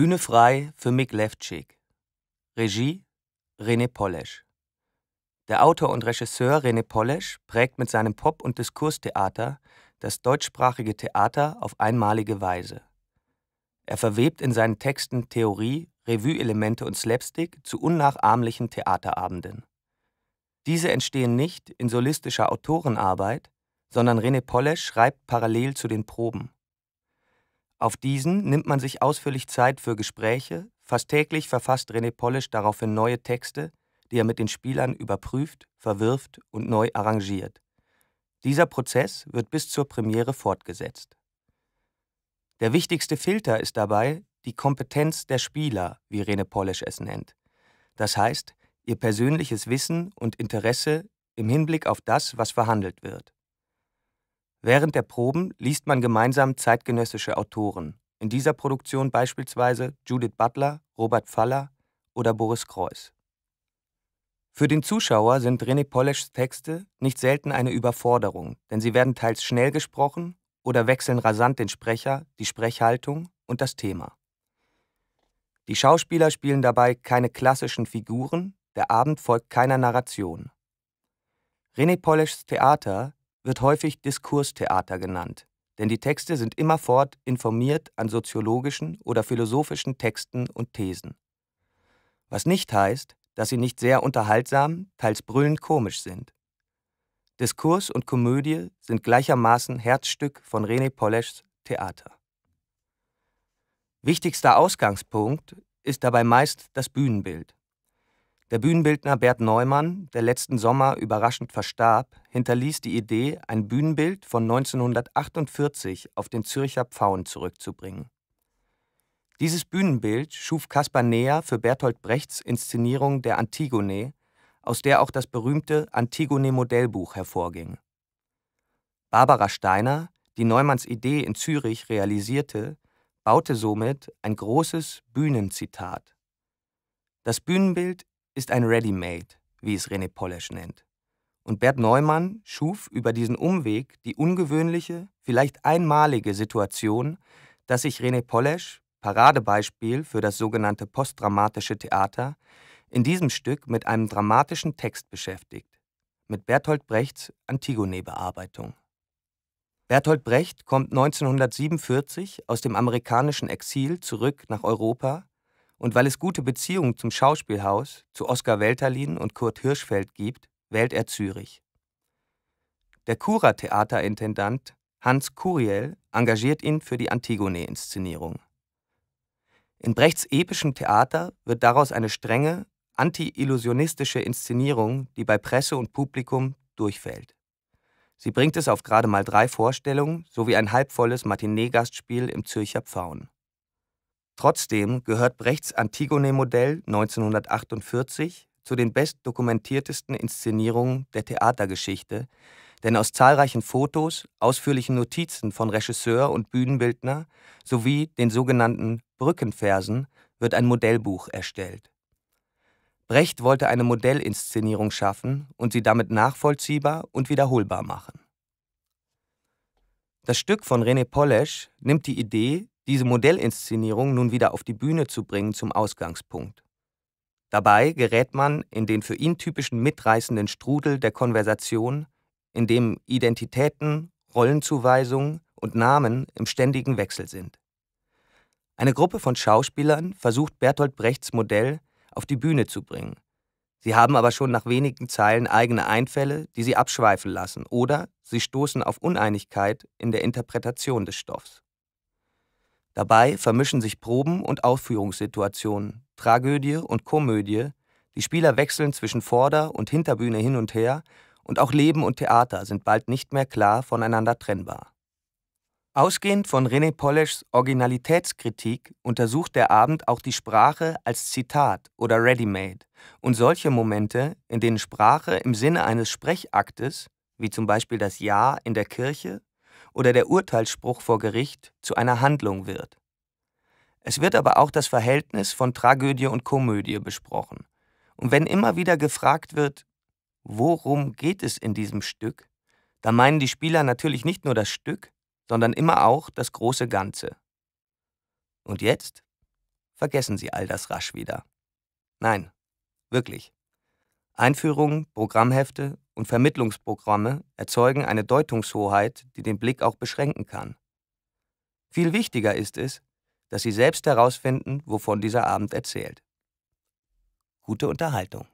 Bühne frei für Mick Levcik. Regie René Polesch. Der Autor und Regisseur René Polesch prägt mit seinem Pop- und Diskurstheater das deutschsprachige Theater auf einmalige Weise. Er verwebt in seinen Texten Theorie, Revue-Elemente und Slapstick zu unnachahmlichen Theaterabenden. Diese entstehen nicht in solistischer Autorenarbeit, sondern René Polesch schreibt parallel zu den Proben. Auf diesen nimmt man sich ausführlich Zeit für Gespräche, fast täglich verfasst René Polisch daraufhin neue Texte, die er mit den Spielern überprüft, verwirft und neu arrangiert. Dieser Prozess wird bis zur Premiere fortgesetzt. Der wichtigste Filter ist dabei die Kompetenz der Spieler, wie René Polisch es nennt. Das heißt, ihr persönliches Wissen und Interesse im Hinblick auf das, was verhandelt wird. Während der Proben liest man gemeinsam zeitgenössische Autoren, in dieser Produktion beispielsweise Judith Butler, Robert Faller oder Boris Kreuz. Für den Zuschauer sind René Poleschs Texte nicht selten eine Überforderung, denn sie werden teils schnell gesprochen oder wechseln rasant den Sprecher, die Sprechhaltung und das Thema. Die Schauspieler spielen dabei keine klassischen Figuren, der Abend folgt keiner Narration. René Poleschs Theater wird häufig Diskurstheater genannt, denn die Texte sind immerfort informiert an soziologischen oder philosophischen Texten und Thesen. Was nicht heißt, dass sie nicht sehr unterhaltsam, teils brüllend komisch sind. Diskurs und Komödie sind gleichermaßen Herzstück von René Poleschs Theater. Wichtigster Ausgangspunkt ist dabei meist das Bühnenbild. Der Bühnenbildner Bert Neumann, der letzten Sommer überraschend verstarb, hinterließ die Idee, ein Bühnenbild von 1948 auf den Zürcher Pfauen zurückzubringen. Dieses Bühnenbild schuf Caspar Nea für Bertolt Brechts Inszenierung der Antigone, aus der auch das berühmte Antigone-Modellbuch hervorging. Barbara Steiner, die Neumanns Idee in Zürich realisierte, baute somit ein großes Bühnenzitat. Das Bühnenbild ist ein Ready-Made, wie es René Polesch nennt. Und Bert Neumann schuf über diesen Umweg die ungewöhnliche, vielleicht einmalige Situation, dass sich René Polesch, Paradebeispiel für das sogenannte postdramatische Theater, in diesem Stück mit einem dramatischen Text beschäftigt, mit Bertolt Brechts Antigone-Bearbeitung. Bertolt Brecht kommt 1947 aus dem amerikanischen Exil zurück nach Europa und weil es gute Beziehungen zum Schauspielhaus, zu Oskar Welterlin und Kurt Hirschfeld gibt, wählt er Zürich. Der Kura-Theaterintendant Hans Curiel engagiert ihn für die Antigone-Inszenierung. In Brechts epischem Theater wird daraus eine strenge, anti-illusionistische Inszenierung, die bei Presse und Publikum durchfällt. Sie bringt es auf gerade mal drei Vorstellungen sowie ein halbvolles Matinee-Gastspiel im Zürcher Pfauen. Trotzdem gehört Brechts Antigone-Modell 1948 zu den bestdokumentiertesten Inszenierungen der Theatergeschichte, denn aus zahlreichen Fotos, ausführlichen Notizen von Regisseur und Bühnenbildner sowie den sogenannten Brückenversen wird ein Modellbuch erstellt. Brecht wollte eine Modellinszenierung schaffen und sie damit nachvollziehbar und wiederholbar machen. Das Stück von René Polesch nimmt die Idee diese Modellinszenierung nun wieder auf die Bühne zu bringen zum Ausgangspunkt. Dabei gerät man in den für ihn typischen mitreißenden Strudel der Konversation, in dem Identitäten, Rollenzuweisungen und Namen im ständigen Wechsel sind. Eine Gruppe von Schauspielern versucht Bertolt Brechts Modell auf die Bühne zu bringen. Sie haben aber schon nach wenigen Zeilen eigene Einfälle, die sie abschweifen lassen, oder sie stoßen auf Uneinigkeit in der Interpretation des Stoffs. Dabei vermischen sich Proben und Aufführungssituationen, Tragödie und Komödie, die Spieler wechseln zwischen Vorder- und Hinterbühne hin und her und auch Leben und Theater sind bald nicht mehr klar voneinander trennbar. Ausgehend von René Polleschs Originalitätskritik untersucht der Abend auch die Sprache als Zitat oder Ready-Made und solche Momente, in denen Sprache im Sinne eines Sprechaktes, wie zum Beispiel das Ja in der Kirche oder der Urteilsspruch vor Gericht zu einer Handlung wird. Es wird aber auch das Verhältnis von Tragödie und Komödie besprochen. Und wenn immer wieder gefragt wird, worum geht es in diesem Stück, da meinen die Spieler natürlich nicht nur das Stück, sondern immer auch das große Ganze. Und jetzt vergessen sie all das rasch wieder. Nein, wirklich. Einführung, Programmhefte und Vermittlungsprogramme erzeugen eine Deutungshoheit, die den Blick auch beschränken kann. Viel wichtiger ist es, dass Sie selbst herausfinden, wovon dieser Abend erzählt. Gute Unterhaltung.